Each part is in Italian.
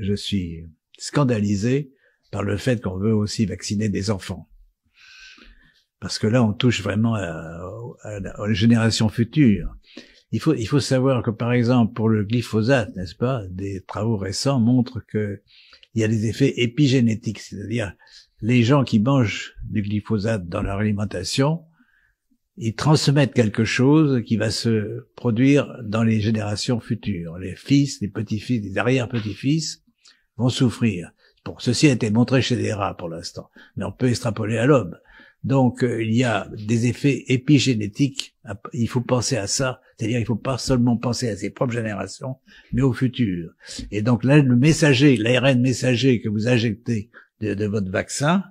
Je suis scandalisé par le fait qu'on veut aussi vacciner des enfants. Parce que là, on touche vraiment à, générations la, génération future. Il faut, il faut savoir que, par exemple, pour le glyphosate, n'est-ce pas, des travaux récents montrent qu'il y a des effets épigénétiques, c'est-à-dire les gens qui mangent du glyphosate dans leur alimentation, ils transmettent quelque chose qui va se produire dans les générations futures. Les fils, les petits-fils, les arrière-petits-fils vont souffrir. Bon, ceci a été montré chez des rats pour l'instant, mais on peut extrapoler à l'homme. Donc euh, il y a des effets épigénétiques, il faut penser à ça, c'est-à-dire il ne faut pas seulement penser à ses propres générations, mais au futur. Et donc là, le messager, l'ARN messager que vous injectez de, votre vaccin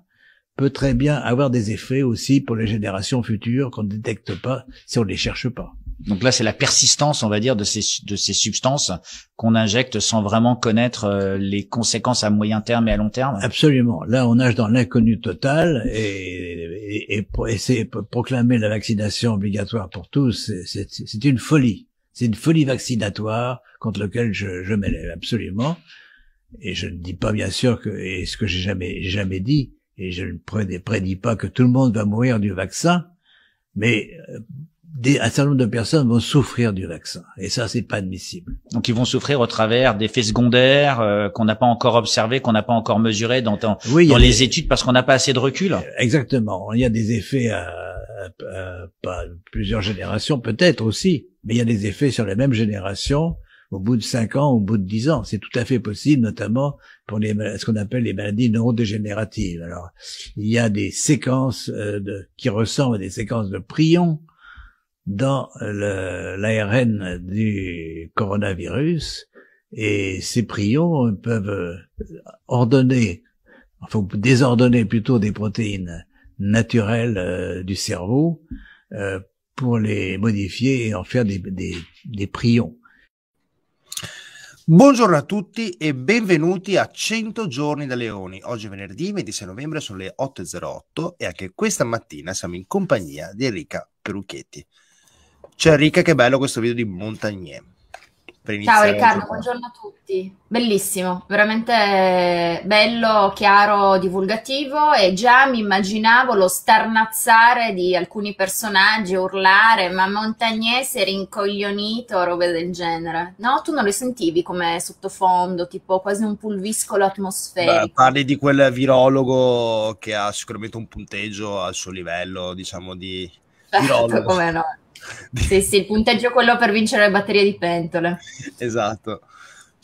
peut très bien avoir des effets aussi pour les générations futures qu'on ne détecte pas si on ne les cherche pas. Donc là, c'est la persistance, on va dire, de ces, de ces substances qu'on injecte sans vraiment connaître euh, les conséquences à moyen terme et à long terme. Absolument. Là, on nage dans l'inconnu total et, et, proclamer la vaccination obligatoire pour tous, c'est une folie. C'est une folie vaccinatoire contre laquelle je, je m'élève absolument. Et je ne dis pas bien sûr que, et ce que j'ai jamais jamais dit, et je ne prédis, pas que tout le monde va mourir du vaccin, mais euh, des, un certain nombre de personnes vont souffrir du vaccin, et ça c'est pas admissible. Donc ils vont souffrir au travers d'effets secondaires euh, qu'on n'a pas encore observés, qu'on n'a pas encore mesurés dans, dans, les études parce qu'on n'a pas assez de recul. Euh, exactement, il y a des effets à, plusieurs générations peut-être aussi, mais il y a des effets sur les mêmes générations au bout de cinq ans, au bout de dix ans. C'est tout à fait possible, notamment pour les, ce qu'on appelle les maladies neurodégénératives. Alors, il y a des séquences euh, qui ressemblent à des séquences de prions dans euh, l'ARN du coronavirus et ces prions peuvent euh, ordonner, enfin désordonner plutôt des protéines naturelles du cerveau pour les modifier et en faire des prions. Buongiorno a tutti e benvenuti a 100 giorni da Leoni. Oggi è venerdì 26 novembre, sono le 8.08 e anche questa mattina siamo in compagnia di Enrica Perucchetti. Ciao Enrica, che bello questo video di Montagnier. Ciao Riccardo, buongiorno a tutti. Bellissimo, veramente bello, chiaro, divulgativo e già mi immaginavo lo starnazzare di alcuni personaggi, urlare, ma Montagnese rincoglionito, robe del genere. No, tu non le sentivi come sottofondo, tipo quasi un pulviscolo atmosferico. Beh, parli di quel virologo che ha sicuramente un punteggio al suo livello, diciamo di... Certo, come no. Sì, sì, il punteggio è quello per vincere le batterie di pentole. Esatto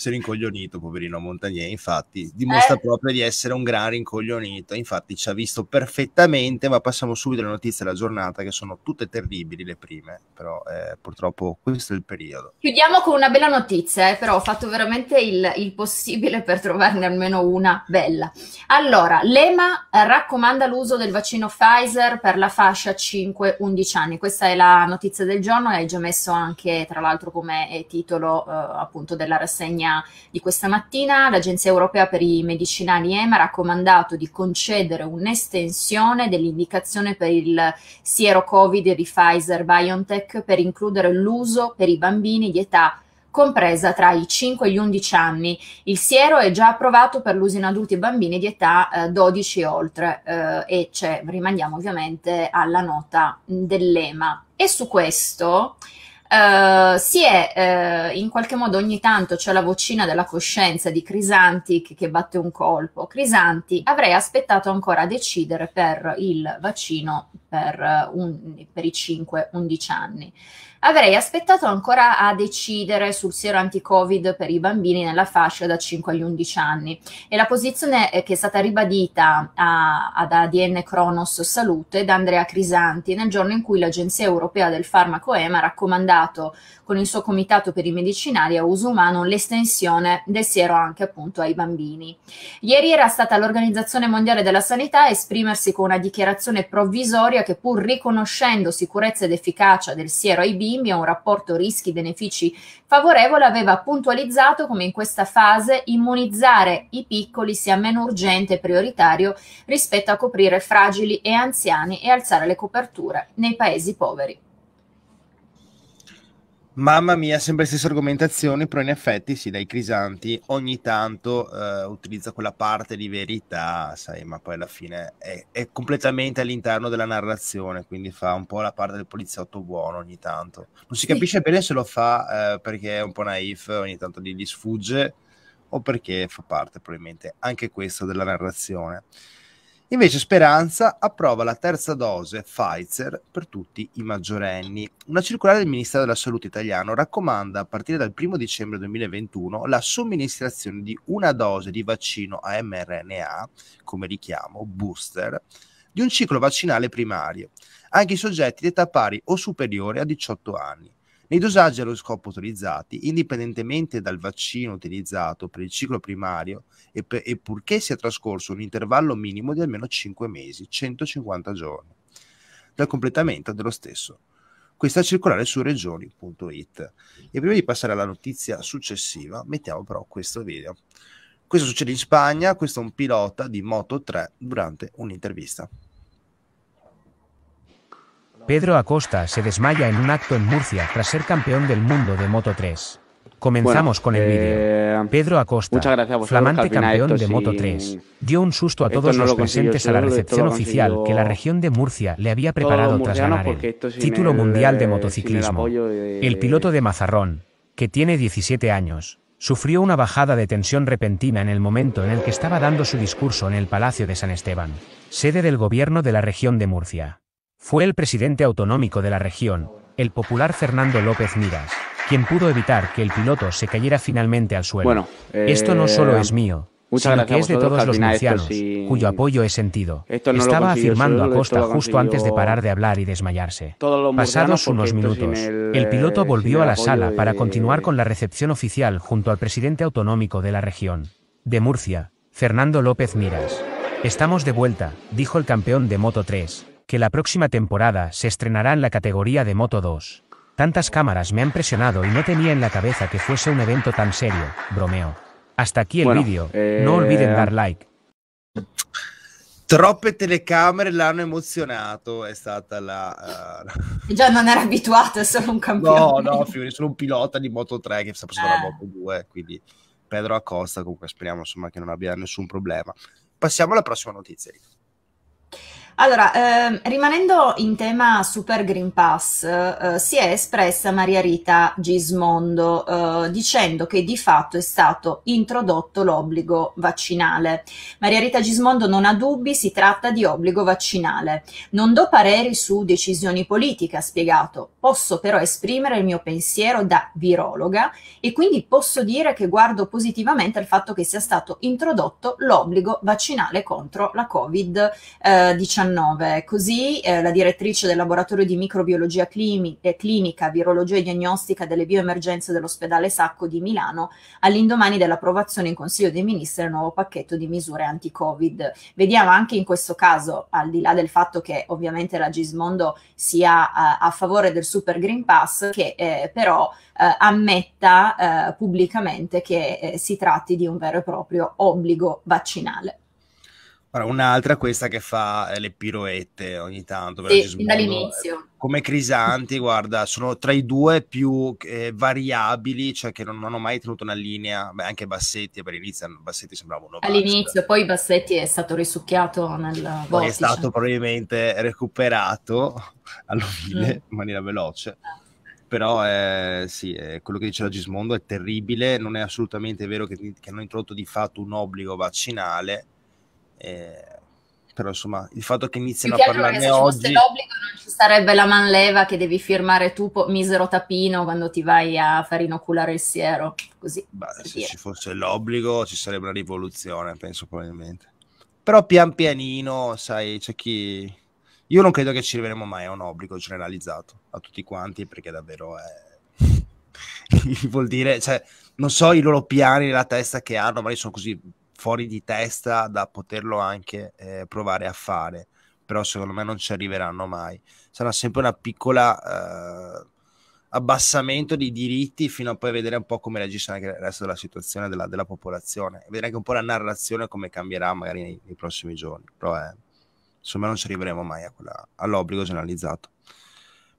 si è rincoglionito, poverino Montagnier, infatti, dimostra eh. proprio di essere un gran rincoglionito, infatti ci ha visto perfettamente, ma passiamo subito alle notizie della giornata che sono tutte terribili le prime, però eh, purtroppo questo è il periodo. Chiudiamo con una bella notizia, eh, però ho fatto veramente il, il, possibile per trovarne almeno una bella. Allora, l'EMA raccomanda l'uso del vaccino Pfizer per la fascia 5-11 anni, questa è la notizia del giorno, l'hai già messo anche tra l'altro come titolo eh, appunto della rassegna di questa mattina l'Agenzia Europea per i Medicinali EMA ha raccomandato di concedere un'estensione dell'indicazione per il siero Covid di Pfizer BioNTech per includere l'uso per i bambini di età compresa tra i 5 e gli 11 anni. Il siero è già approvato per l'uso in adulti e bambini di età eh, 12 e oltre eh, e cioè, rimandiamo ovviamente alla nota dell'EMA. E su questo eh, si è eh, in qualche modo ogni tanto c'è la vocina della coscienza di Crisanti che, che batte un colpo. Crisanti, avrei aspettato ancora a decidere per il vaccino per, eh, un, per i 5-11 anni. Avrei aspettato ancora a decidere sul siero anti-Covid per i bambini nella fascia da 5 agli 11 anni e la posizione eh, che è stata ribadita a, ad ADN Cronos Salute da Andrea Crisanti nel giorno in cui l'Agenzia Europea del Farmaco EMA ha raccomandato con il suo comitato per i medicinali a uso umano l'estensione del siero anche appunto ai bambini. Ieri era stata l'Organizzazione Mondiale della Sanità a esprimersi con una dichiarazione provvisoria dire che pur riconoscendo sicurezza ed efficacia del siero ai bimbi a un rapporto rischi-benefici favorevole, aveva puntualizzato come in questa fase immunizzare i piccoli sia meno urgente e prioritario rispetto a coprire fragili e anziani e alzare le coperture nei paesi poveri. Mamma mia, sempre le stesse argomentazioni, però in effetti sì, dai Crisanti ogni tanto eh, utilizza quella parte di verità, sai, ma poi alla fine è, è, completamente all'interno della narrazione, quindi fa un po' la parte del poliziotto buono ogni tanto. Non si capisce sì. bene se lo fa eh, perché è un po' naif, ogni tanto gli, gli sfugge, o perché fa parte probabilmente anche questo della narrazione. Invece Speranza approva la terza dose Pfizer per tutti i maggiorenni. Una circolare del Ministero della Salute italiano raccomanda a partire dal 1 dicembre 2021 la somministrazione di una dose di vaccino a mRNA, come richiamo, booster, di un ciclo vaccinale primario, anche i soggetti di età pari o superiore a 18 anni nei dosaggi allo scopo autorizzati, indipendentemente dal vaccino utilizzato per il ciclo primario e, per, e purché sia trascorso un intervallo minimo di almeno 5 mesi, 150 giorni, dal completamento dello stesso questa circolare su regioni.it. E prima di passare alla notizia successiva, mettiamo però questo video. Questo succede in Spagna, questo è un pilota di Moto 3 durante un'intervista. Pedro Acosta se desmaya en un acto en Murcia tras ser campeón del mundo de Moto 3. Comenzamos con el vídeo. Eh, Pedro Acosta, flamante campeón de Moto 3, dio un susto a todos los presentes a la recepción oficial que la región de Murcia le había preparado tras ganar el título mundial de eh, motociclismo. el piloto de Mazarrón, que tiene 17 años, sufrió una bajada de tensión repentina en el momento en el que estaba dando su discurso en el Palacio de San Esteban, sede del gobierno de la región de Murcia. Fue el presidente autonómico de la región, el popular Fernando López Miras, quien pudo evitar que el piloto se cayera finalmente al suelo. Bueno, esto no solo eh, es mío, sino que es de todos los murcianos, cuyo apoyo he sentido. Estaba afirmando a Costa justo antes de parar de hablar y desmayarse. Pasados unos minutos, el, piloto eh, volvió a la sala para continuar con la recepción oficial junto al presidente autonómico de la región, de Murcia, Fernando López Miras. Estamos de vuelta, dijo el campeón de Moto 3, que la próxima temporada se estrenará en la categoría de Moto 2. Tantas cámaras me han presionado y no tenía en la cabeza que fuese un evento tan serio, bromeo. Hasta aquí el bueno, video, eh... no olviden dar like. Troppe telecamere l'hanno emozionato, è stata la... Uh... Già non era abituato, è solo un campione. No, no, fiori, sono un pilota di Moto 3 che sta passando eh. la ah. Moto 2, quindi Pedro Acosta comunque speriamo insomma che non abbia nessun problema. Passiamo alla prossima notizia. Allora, ehm, rimanendo in tema Super Green Pass, eh, si è espressa Maria Rita Gismondo eh, dicendo che di fatto è stato introdotto l'obbligo vaccinale. Maria Rita Gismondo non ha dubbi, si tratta di obbligo vaccinale. Non do pareri su decisioni politiche, ha spiegato. Posso però esprimere il mio pensiero da virologa e quindi posso dire che guardo positivamente al fatto che sia stato introdotto l'obbligo vaccinale contro la Covid-19. Eh, 2019. Così eh, la direttrice del laboratorio di microbiologia climi- eh, clinica, virologia e diagnostica delle bioemergenze dell'ospedale Sacco di Milano all'indomani dell'approvazione in Consiglio dei Ministri del nuovo pacchetto di misure anti-Covid. Vediamo anche in questo caso, al di là del fatto che ovviamente la Gismondo sia a, eh, a favore del Super Green Pass, che eh, però eh, ammetta eh, pubblicamente che si tratti di un vero e proprio obbligo vaccinale. Ora, un'altra questa che fa eh, le piroette ogni tanto. Sì, dall'inizio. Eh, come Crisanti, guarda, sono tra i due più eh, variabili, cioè che non, non, hanno mai tenuto una linea, beh, anche Bassetti, per inizio Bassetti sembrava uno. All'inizio, poi Bassetti è stato risucchiato nel Poi è stato probabilmente recuperato alla fine, mm. in maniera veloce. Ah. Però eh, sì, eh, quello che diceva Gismondo è terribile, non è assolutamente vero che, che hanno introdotto di fatto un obbligo vaccinale, eh, però insomma il fatto che iniziano a parlarne se oggi l'obbligo non ci sarebbe la manleva che devi firmare tu po- misero tapino quando ti vai a far inoculare il siero così Beh, se dire. ci fosse l'obbligo ci sarebbe una rivoluzione penso probabilmente però pian pianino sai c'è chi io non credo che ci arriveremo mai a un obbligo generalizzato a tutti quanti perché davvero è... vuol dire cioè non so i loro piani nella testa che hanno ma io sono così fuori di testa da poterlo anche eh, provare a fare, però secondo me non ci arriveranno mai. Sarà sempre una piccola eh, abbassamento di diritti fino a poi vedere un po' come reagisce anche il resto della situazione della, della popolazione, vedere anche un po' la narrazione come cambierà magari nei, nei prossimi giorni, però eh, secondo non ci arriveremo mai quella, all'obbligo generalizzato.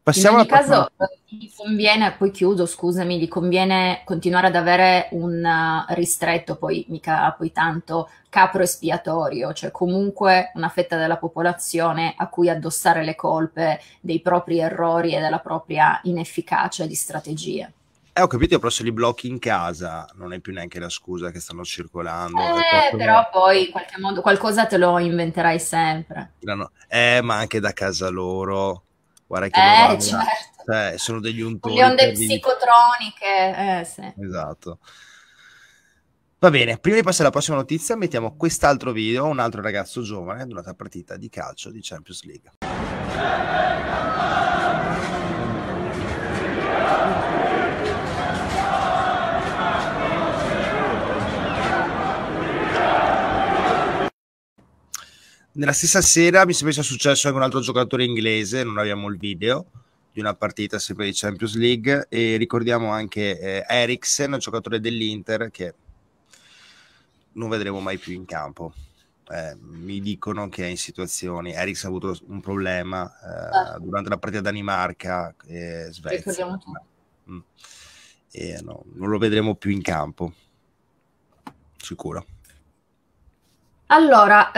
Passiamo In ogni caso, gli eh, conviene, poi chiudo, scusami, gli conviene continuare ad avere un eh, ristretto, poi mica poi tanto capro espiatorio, cioè comunque una fetta della popolazione a cui addossare le colpe dei propri errori e della propria inefficacia di strategie. Eh, ho capito, però se li blocchi in casa non è più neanche la scusa che stanno circolando. Eh, però modo. poi in qualche modo qualcosa te lo inventerai sempre. No, no. Eh, ma anche da casa loro guarda che eh, certo. cioè, sono degli untori. Le onde psicotroniche, eh, sì. Esatto. Va bene, prima di passare alla prossima notizia mettiamo quest'altro video, un altro ragazzo giovane durante la partita di calcio di Champions League. nella stessa sera mi sembra sia successo anche un altro giocatore inglese, non abbiamo il video di una partita sempre di Champions League e ricordiamo anche eh, Eriksen, giocatore dell'Inter che non vedremo mai più in campo. Eh, mi dicono che è in situazioni Eriksen ha avuto un problema eh, durante la partita Danimarca e eh, Svezia. Mm. E, no, non lo vedremo più in campo. Sicuro. Allora,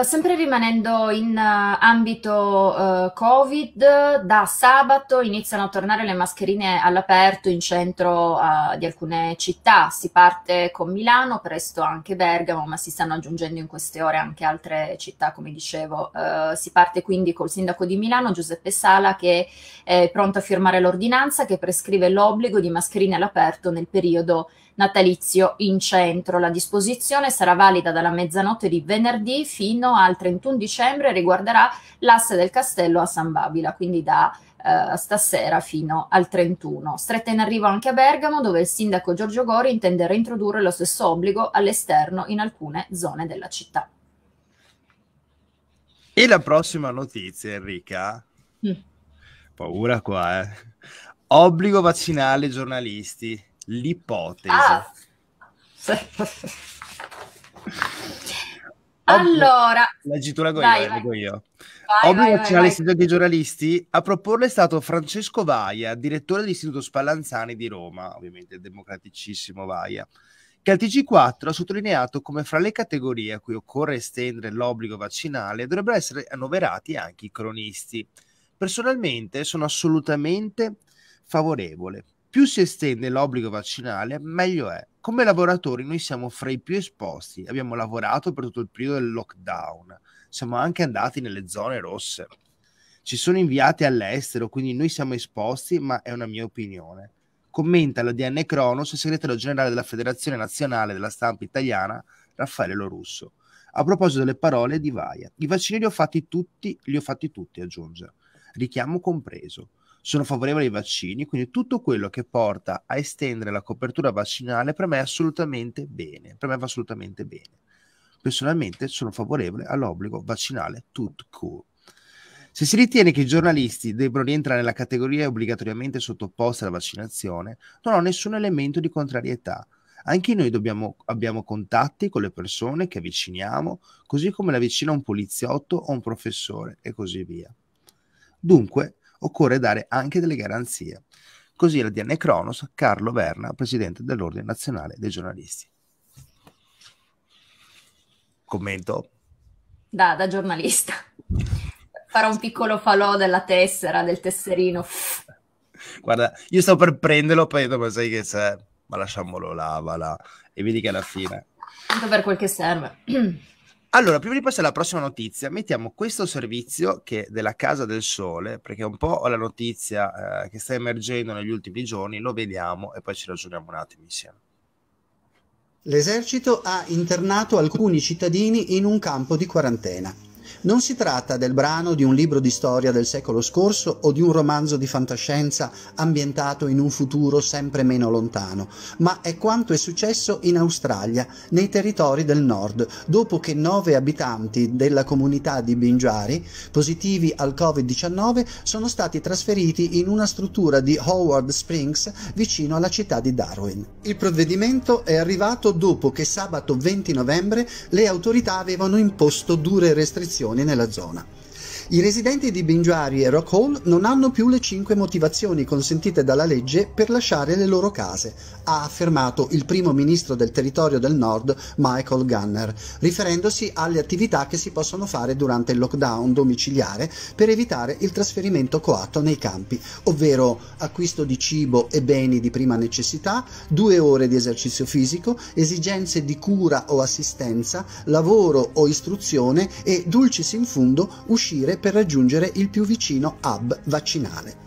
eh, sempre rimanendo in uh, ambito uh, Covid, da sabato iniziano a tornare le mascherine all'aperto in centro uh, di alcune città. Si parte con Milano, presto anche Bergamo, ma si stanno aggiungendo in queste ore anche altre città, come dicevo. si parte quindi col sindaco di Milano, Giuseppe Sala, che è pronto a firmare l'ordinanza che prescrive l'obbligo di mascherine all'aperto nel periodo natalizio in centro. La disposizione sarà valida dalla mezzanotte di venerdì fino al 31 dicembre e riguarderà l'asse del castello a San Babila, quindi da Uh, stasera fino al 31. Stretta in arrivo anche a Bergamo, dove il sindaco Giorgio Gori intende reintrodurre lo stesso obbligo all'esterno in alcune zone della città. E la prossima notizia, Enrica. Mm. Paura qua, eh. Obbligo vaccinale ai giornalisti l'ipotesi. Ah. allora, la dico La dico Vai, Obbligo vai, nazionale cioè istituto dei giornalisti a proporle è stato Francesco Vaia, direttore dell'Istituto Spallanzani di Roma, ovviamente democraticissimo Vaia, che al TG4 ha sottolineato come fra le categorie a cui occorre estendere l'obbligo vaccinale dovrebbero essere annoverati anche i cronisti. Personalmente sono assolutamente favorevole più si estende l'obbligo vaccinale, meglio è. Come lavoratori noi siamo fra i più esposti, abbiamo lavorato per tutto il periodo del lockdown, siamo anche andati nelle zone rosse, ci sono inviati all'estero, quindi noi siamo esposti, ma è una mia opinione. Commenta la DN Cronos, segretario generale della Federazione Nazionale della Stampa Italiana, Raffaele Lorusso. A proposito delle parole di Vaia, i vaccini li ho fatti tutti, li ho fatti tutti, aggiunge, richiamo compreso sono favorevole ai vaccini, quindi tutto quello che porta a estendere la copertura vaccinale per me è assolutamente bene, per me va assolutamente bene. Personalmente sono favorevole all'obbligo vaccinale tutto cool. Se si ritiene che i giornalisti debbano rientrare nella categoria obbligatoriamente sottoposta alla vaccinazione, non ho nessun elemento di contrarietà. Anche noi dobbiamo, abbiamo contatti con le persone che avviciniamo, così come la vicina un poliziotto o un professore e così via. Dunque, occorre dare anche delle garanzie. Così la DN Cronos, Carlo Verna, presidente dell'Ordine Nazionale dei Giornalisti. Commento? Da, da giornalista. Farò un piccolo falò della tessera, del tesserino. Guarda, io sto per prenderlo, poi dopo sai che c'è, ma lasciamolo là, va là. E vedi che alla fine... Tanto per quel che serve. Allora, prima di passare alla prossima notizia, mettiamo questo servizio che è della Casa del Sole, perché un po' la notizia eh, che sta emergendo negli ultimi giorni, lo vediamo e poi ci ragioniamo un attimo insieme. L'esercito ha internato alcuni cittadini in un campo di quarantena. Non si tratta del brano di un libro di storia del secolo scorso o di un romanzo di fantascienza ambientato in un futuro sempre meno lontano, ma è quanto è successo in Australia, nei territori del nord, dopo che nove abitanti della comunità di Binjari, positivi al Covid-19, sono stati trasferiti in una struttura di Howard Springs vicino alla città di Darwin. Il provvedimento è arrivato dopo che sabato 20 novembre le autorità avevano imposto dure restrizioni nella zona i residenti di Bingiari e Rock Hall non hanno più le cinque motivazioni consentite dalla legge per lasciare le loro case, ha affermato il primo ministro del territorio del nord Michael Gunner, riferendosi alle attività che si possono fare durante il lockdown domiciliare per evitare il trasferimento coatto nei campi, ovvero acquisto di cibo e beni di prima necessità, due ore di esercizio fisico, esigenze di cura o assistenza, lavoro o istruzione e, dulcis in fundo, uscire possibile per raggiungere il più vicino hub vaccinale.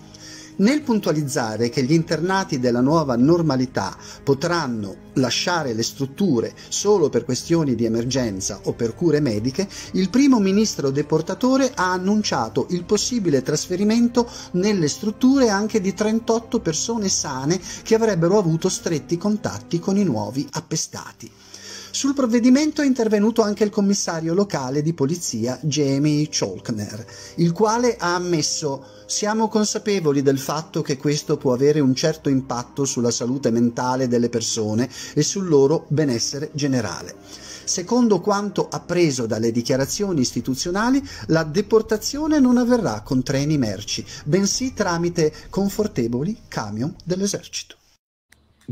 Nel puntualizzare che gli internati della nuova normalità potranno lasciare le strutture solo per questioni di emergenza o per cure mediche, il primo ministro deportatore ha annunciato il possibile trasferimento nelle strutture anche di 38 persone sane che avrebbero avuto stretti contatti con i nuovi appestati. Sul provvedimento è intervenuto anche il commissario locale di polizia Jamie Chalkner, il quale ha ammesso siamo consapevoli del fatto che questo può avere un certo impatto sulla salute mentale delle persone e sul loro benessere generale. Secondo quanto appreso dalle dichiarazioni istituzionali, la deportazione non avverrà con treni merci, bensì tramite confortevoli camion dell'esercito.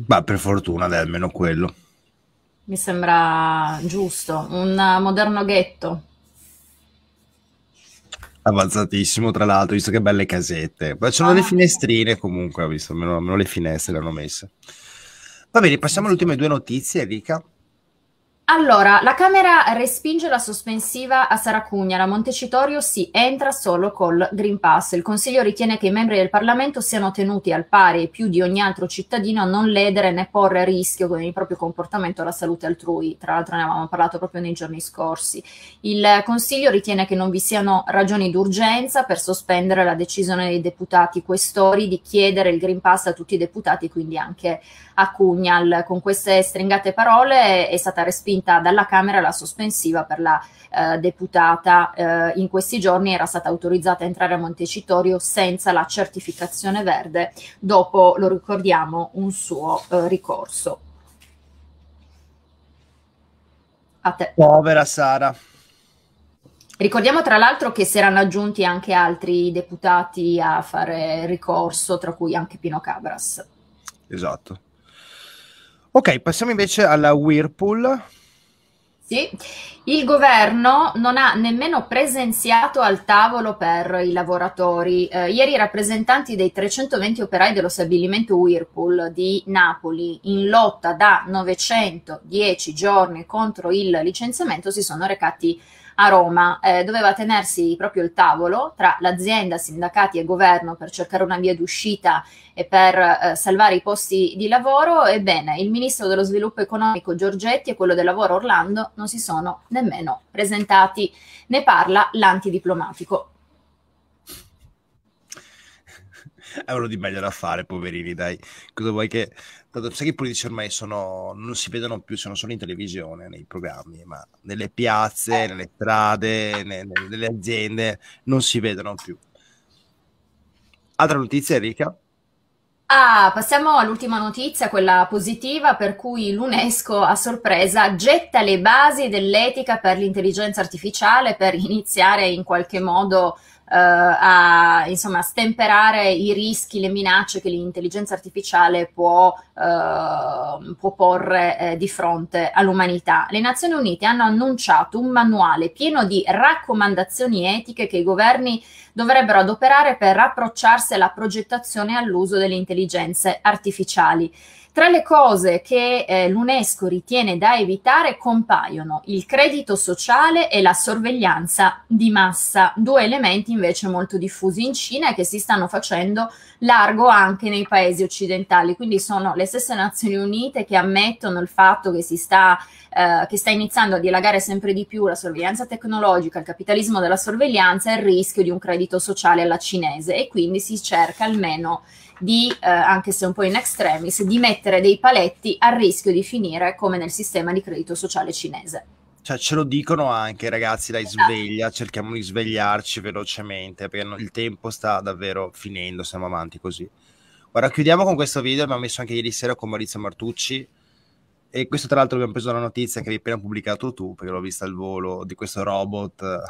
Ma per fortuna, dai, almeno quello. Mi sembra giusto, un moderno ghetto. Avanzatissimo, tra l'altro, visto che belle casette. Ma c'erano ah. le finestrine comunque, ho visto, almeno, almeno le finestre le hanno messe. Va bene, passiamo alle ultime due notizie, Rica. Allora, la Camera respinge la sospensiva a Saracugna. Saracugnara. Montecitorio si entra solo col Green Pass. Il Consiglio ritiene che i membri del Parlamento siano tenuti al pari e più di ogni altro cittadino a non ledere né porre a rischio con il proprio comportamento la salute altrui. Tra l'altro ne avevamo parlato proprio nei giorni scorsi. Il Consiglio ritiene che non vi siano ragioni d'urgenza per sospendere la decisione dei deputati questori di chiedere il Green Pass a tutti i deputati, quindi anche a Cugnal. Con queste stringate parole è stata respinta respinta dalla Camera la sospensiva per la eh, deputata. Eh, in questi giorni era stata autorizzata a entrare a Montecitorio senza la certificazione verde, dopo, lo ricordiamo, un suo eh, ricorso. A te. Povera Sara. Ricordiamo tra l'altro che si erano aggiunti anche altri deputati a fare ricorso, tra cui anche Pino Cabras. Esatto. Ok, passiamo invece alla Whirlpool. Sì, il governo non ha nemmeno presenziato al tavolo per i lavoratori. Eh, ieri i rappresentanti dei 320 operai dello stabilimento Whirlpool di Napoli, in lotta da 910 giorni contro il licenziamento, si sono recati a Roma eh, doveva tenersi proprio il tavolo tra l'azienda, sindacati e governo per cercare una via d'uscita e per eh, salvare i posti di lavoro. Ebbene, il ministro dello sviluppo economico Giorgetti e quello del lavoro Orlando non si sono nemmeno presentati. Ne parla l'antidiplomatico. Avevano di meglio da fare, poverini, dai. Cosa vuoi che sai che i politici ormai sono, non si vedono più, sono solo in televisione, nei programmi, ma nelle piazze, eh. nelle strade, nelle, nelle aziende, non si vedono più. Altra notizia, Erika? Ah, passiamo all'ultima notizia, quella positiva, per cui l'UNESCO a sorpresa getta le basi dell'etica per l'intelligenza artificiale per iniziare in qualche modo eh, a insomma, stemperare i rischi, le minacce che l'intelligenza artificiale può, eh, può porre eh, di fronte all'umanità. Le Nazioni Unite hanno annunciato un manuale pieno di raccomandazioni etiche che i governi dovrebbero adoperare per approcciarsi alla progettazione e all'uso delle intelligenze artificiali. Tra le cose che eh, l'UNESCO ritiene da evitare compaiono il credito sociale e la sorveglianza di massa, due elementi invece molto diffusi in Cina e che si stanno facendo largo anche nei paesi occidentali. Quindi sono le stesse Nazioni Unite che ammettono il fatto che, sta, eh, che sta iniziando a dilagare sempre di più la sorveglianza tecnologica, il capitalismo della sorveglianza e il rischio di un credito sociale alla cinese e quindi si cerca almeno di, eh, anche se un po' in extremis, di mettere mettere dei paletti al rischio di finire come nel sistema di credito sociale cinese. Cioè, ce lo dicono anche ragazzi, dai, esatto. sveglia, cerchiamo di svegliarci velocemente perché no, il tempo sta davvero finendo, siamo avanti così. Ora chiudiamo con questo video, abbiamo messo anche ieri sera con Maurizio Martucci e questo tra l'altro abbiamo preso una notizia che hai appena pubblicato tu perché l'ho vista al volo di questo robot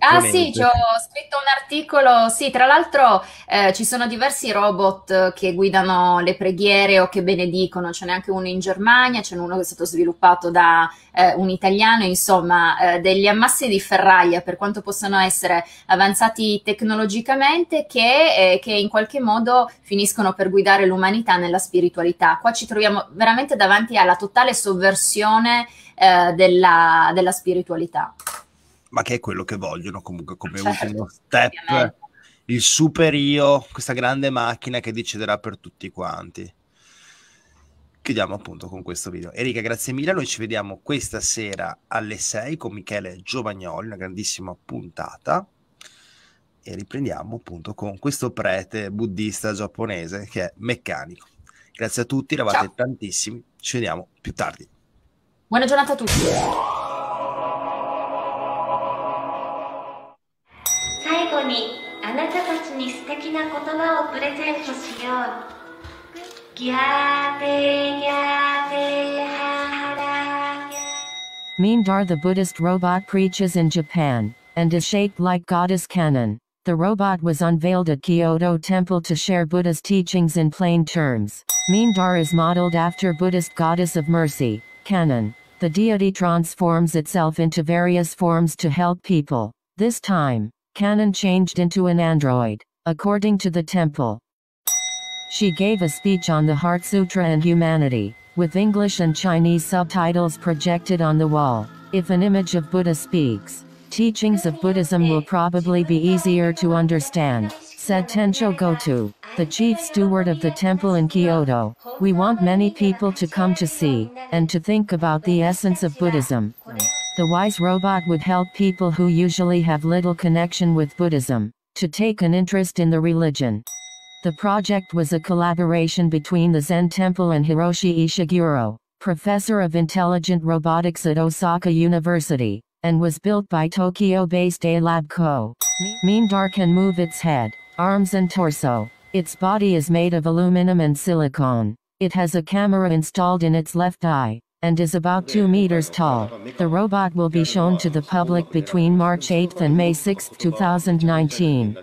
Ah sì, ci ho scritto un articolo, sì, tra l'altro eh, ci sono diversi robot che guidano le preghiere o che benedicono, ce n'è anche uno in Germania, ce n'è uno che è stato sviluppato da eh, un italiano, insomma, eh, degli ammassi di ferraia, per quanto possano essere avanzati tecnologicamente che, eh, che in qualche modo finiscono per guidare l'umanità nella spiritualità. Qua ci troviamo veramente davanti alla totale sovversione eh, della, della spiritualità ma che è quello che vogliono comunque come certo, ultimo step. Il super io, questa grande macchina che deciderà per tutti quanti. Chiudiamo appunto con questo video. Erika, grazie mille. Noi ci vediamo questa sera alle 6 con Michele Giovagnoli, una grandissima puntata e riprendiamo appunto con questo prete buddista giapponese che è meccanico. Grazie a tutti, eravate Ciao. tantissimi, ci vediamo più tardi. Buona giornata a tutti. Mindar, the Buddhist robot preaches in Japan, and is shaped like goddess Kanon. The robot was unveiled at Kyoto Temple to share Buddha's teachings in plain terms. Mindar is modeled after Buddhist goddess of mercy, Canon. The deity transforms itself into various forms to help people. This time, Canon changed into an android according to the temple. She gave a speech on the Heart Sutra and humanity, with English and Chinese subtitles projected on the wall. If an image of Buddha speaks, teachings of Buddhism will probably be easier to understand, said Tencho Goto, the chief steward of the temple in Kyoto. We want many people to come to see, and to think about the essence of Buddhism. The wise robot would help people who usually have little connection with Buddhism to take an interest in the religion. The project was a collaboration between the Zen Temple and Hiroshi Ishiguro, professor of intelligent robotics at Osaka University, and was built by Tokyo-based A-Lab Co. Dark can move its head, arms and torso. Its body is made of aluminum and silicone. It has a camera installed in its left eye, and is about 2 meters tall. The robot will be shown to the public between March 8 and May 6, 2019.